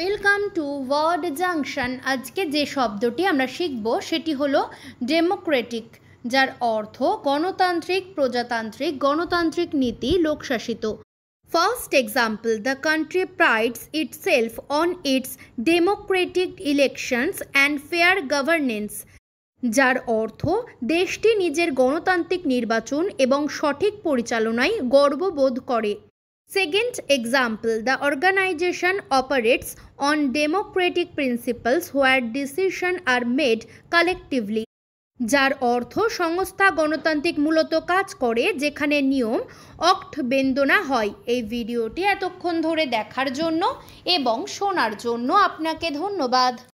Welcome to word junction আজকে যে শব্দটি আমরা শিখব সেটি হলো ডেমোক্রেটিক যার অর্থ গণতান্ত্রিক প্রজাতান্ত্রিক গণতান্ত্রিক নীতি লোকশাসিত first example the country prides itself on its democratic elections and fair governance যার অর্থ দেশটি নিজের গণতান্ত্রিক নির্বাচন এবং সঠিক পরিচালনায় গর্ববোধ করে Second example, the organization operates on democratic principles where decisions are made collectively. যার অর্থ সংস্থা গণতান্ত্রিক মূলত কাজ করে যেখানে নিয়ম অক্ট বেন্দনা হয় এই ভিডিওটি এতক্ষণ ধরে দেখার জন্য এবং শোনার জন্য আপনাকে ধন্যবাদ